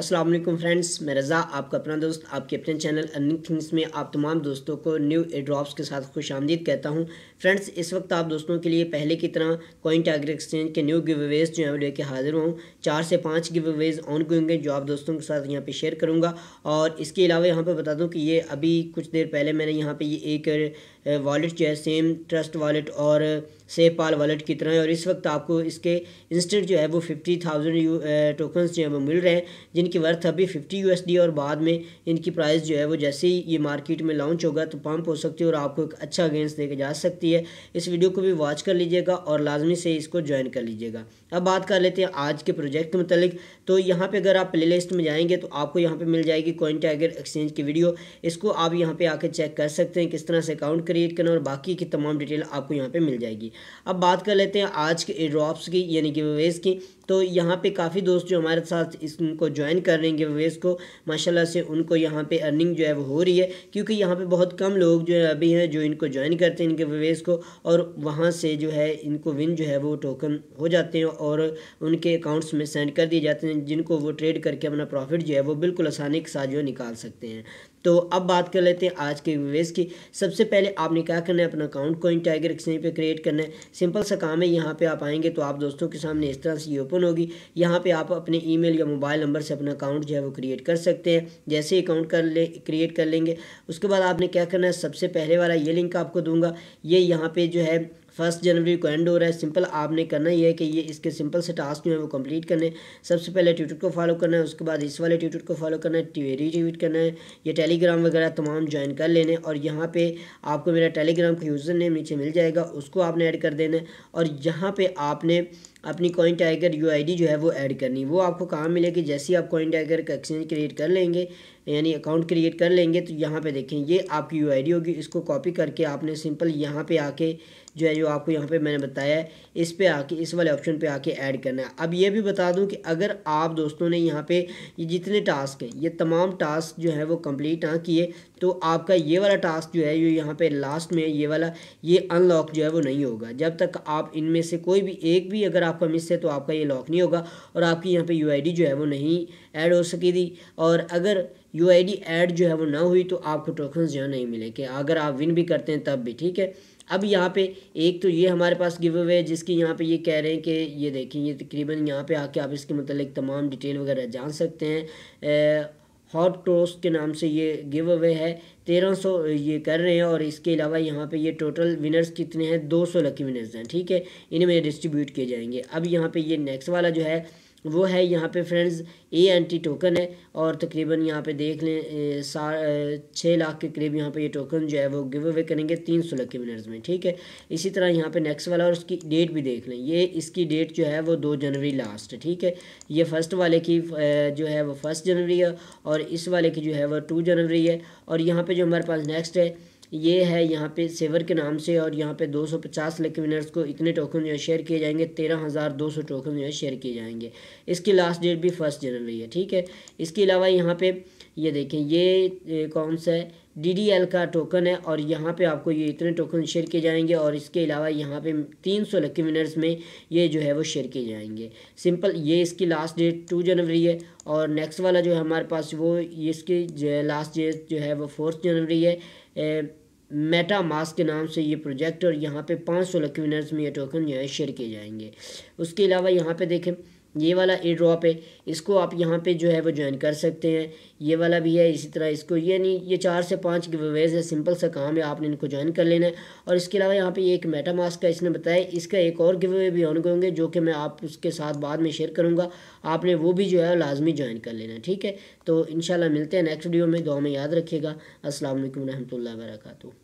अस्सलाम वालेकुम फ्रेंड्स मैं रज़ा आपका अपना दोस्त आपके अपने चैनल अर्निंग थिंग्स में आप तमाम दोस्तों को न्यू एड्रॉप्स के साथ खुश आमदीद कहता हूं फ्रेंड्स इस वक्त आप दोस्तों के लिए पहले की तरह कॉइन टाइगर एक्सचेंज के न्यू गिवेज जो हैं लेके हाजिर हूँ चार से पाँच गिवेज ऑन होंगे जो आप दोस्तों के साथ यहाँ पर शेयर करूँगा और इसके अलावा यहाँ पर बता दूँ कि ये अभी कुछ देर पहले मैंने यहाँ पर ये एक वॉलेट जो है सेम ट्रस्ट वॉलेट और सेफ पाल वॉलेट की तरह है और इस वक्त आपको इसके इंस्टेंट जो है वो फिफ्टी थाउजेंड यू टोकन्स जो है वो मिल रहे हैं जिनकी वर्थ अभी फिफ्टी यूएसडी और बाद में इनकी प्राइस जो है वो जैसे ही ये मार्केट में लॉन्च होगा तो पम्प हो सकती है और आपको एक अच्छा गेंस देकर जा सकती है इस वीडियो को भी वॉच कर लीजिएगा और लाजमी से इसको ज्वाइन कर लीजिएगा अब बात कर लेते हैं आज के प्रोजेक्ट के मतलब तो यहाँ पर अगर आप प्ले में जाएंगे तो आपको यहाँ पर मिल जाएगी कॉइन टाइगर एक्सचेंज की वीडियो इसको आप यहाँ पर आके चेक कर सकते हैं किस तरह से अकाउंट क्रिएट करना और बाकी की तमाम डिटेल आपको यहाँ पे मिल जाएगी अब बात कर लेते हैं आज के ड्रॉप्स की यानी कि वेज की तो यहाँ पे काफ़ी दोस्त जो हमारे साथ इसको ज्वाइन कर रहे हैं वेज को माशाल्लाह से उनको यहाँ पे अर्निंग जो है वो हो रही है क्योंकि यहाँ पे बहुत कम लोग जो है अभी हैं जो इनको ज्वाइन करते हैं इनके वेज को और वहाँ से जो है इनको विन जो है वो टोकन हो जाते हैं और उनके अकाउंट्स में सेंड कर दिए जाते हैं जिनको वो ट्रेड करके अपना प्रॉफिट जो है वो बिल्कुल आसानी के साथ जो है निकाल सकते हैं तो अब बात कर लेते हैं आज के निवेश की सबसे पहले आपने क्या करना है अपना अकाउंट कोइन टाइगर एक्सचेंज पे क्रिएट करना है सिंपल सा काम है यहाँ पे आप आएंगे तो आप दोस्तों के सामने इस तरह से ये ओपन होगी यहाँ पे आप अपने ईमेल या मोबाइल नंबर से अपना अकाउंट जो है वो क्रिएट कर सकते हैं जैसे ही अकाउंट कर ले क्रिएट कर लेंगे उसके बाद आपने क्या करना है सबसे पहले वाला ये लिंक आपको दूंगा ये यहाँ पर जो है फर्स्ट जनवरी को एंड हो रहा है सिंपल आपने करना ही है कि ये इसके सिंपल से टास्क जो है वो कंप्लीट करने सबसे पहले ट्यूटर को फॉलो करना है उसके बाद इस वाले ट्यूटर को फॉलो करना है रीट्वीट करना है ये टेलीग्राम वगैरह तमाम ज्वाइन कर लेने और यहाँ पे आपको मेरा टेलीग्राम का यूज़र नेम नीचे मिल जाएगा उसको आपने ऐड कर देना है और यहाँ पर आपने अपनी कॉइन टाइगर यू जो है वो ऐड करनी वो आपको कहाँ मिलेगी जैसे ही आप कॉइन टाइगर का एक्सचेंज क्रिएट कर लेंगे यानी अकाउंट क्रिएट कर लेंगे तो यहाँ पर देखें ये आपकी यू होगी इसको कॉपी करके आपने सिंपल यहाँ पर आके जो है जो आपको यहाँ पे मैंने बताया है इस पे आके इस वाले ऑप्शन पे आके ऐड करना है अब ये भी बता दूं कि अगर आप दोस्तों ने यहाँ पे ये जितने टास्क हैं ये तमाम टास्क जो है वो कंप्लीट ना हाँ, किए तो आपका ये वाला टास्क जो है ये यहाँ पे लास्ट में ये वाला ये अनलॉक जो है वो नहीं होगा जब तक आप इनमें से कोई भी एक भी अगर आपका मिस है तो आपका ये लॉक नहीं होगा और आपकी यहाँ पे यू जो है वो नहीं ऐड हो सकी थी और अगर यू ऐड जो है वो ना हुई तो आपको टोकन जो है नहीं मिले कि अगर आप विन भी करते हैं तब भी ठीक है अब यहाँ पे एक तो ये हमारे पास गिव अवे है जिसकी यहाँ पे ये कह रहे हैं कि ये देखें ये तकरीबन यहाँ पे आके आप इसके मतलब तमाम डिटेल वगैरह जान सकते हैं हॉट टोस्ट के नाम से ये गिव अवे है तेरह सौ ये कर रहे हैं और इसके अलावा यहाँ पे ये टोटल विनर्स कितने हैं दो सौ लकी विनर्स हैं ठीक है इनमें डिस्ट्रीब्यूट किए जाएंगे अब यहाँ पे ये नेक्स्ट वाला जो है वो है यहाँ पे फ्रेंड्स ए एंटी टोकन है और तकरीबन यहाँ पे देख लें सा छः लाख के करीब यहाँ पे ये टोकन जो है वो गिव अवे करेंगे तीन सौ लक्की विनर्स में ठीक है इसी तरह यहाँ पे नेक्स्ट वाला और उसकी डेट भी देख लें ये इसकी डेट जो है वो दो जनवरी लास्ट ठीक है ये फर्स्ट वाले की जो है वो फर्स्ट जनवरी है और इस वाले की जो है वो टू जनवरी है और यहाँ पर जो हमारे पास नेक्स्ट है ये है यहाँ पे सेवर के नाम से और यहाँ पे 250 लकी विनर्स को इतने टोकन जो है शेयर किए जाएंगे तेरह हज़ार दो सौ टोकन जो है शेयर किए जाएंगे इसकी लास्ट डेट भी फर्स्ट जनवरी है ठीक है इसके अलावा यहाँ पे ये देखें ये कौन सा है डी डी एल का टोकन है और यहाँ पे आपको ये इतने टोकन शेयर किए जाएंगे और इसके अलावा यहाँ पे 300 लकी विनर्स में ये जो है वो शेयर किए जाएंगे सिंपल ये इसकी लास्ट डेट टू जनवरी है और नेक्स्ट वाला जो है हमारे पास वो इसकी लास्ट डेट जो है वो फोर्थ जनवरी है ए, मेटा मास्क के नाम से ये प्रोजेक्ट और यहाँ पे 500 सौ लकी विनर्स में ये टोकन जो है शेयर किए जाएंगे उसके अलावा यहाँ पे देखें ये वाला ए ड्रॉप है इसको आप यहाँ पे जो है वो ज्वाइन कर सकते हैं ये वाला भी है इसी तरह इसको ये नहीं ये चार से पाँच वेज है सिंपल सा काम है आपने इनको ज्वाइन कर लेना है और इसके अलावा यहाँ पे एक मेटा मास्क का इसने बताया इसका एक और गिवे भी ऑन होंगे जो कि मैं आप उसके साथ बाद में शेयर करूँगा आपने वो भी जो है लाजमी ज्वाइन कर लेना ठीक है तो इन मिलते हैं नेक्स्ट वीडियो में दो में याद रखिएगा असल वरहमल वर्का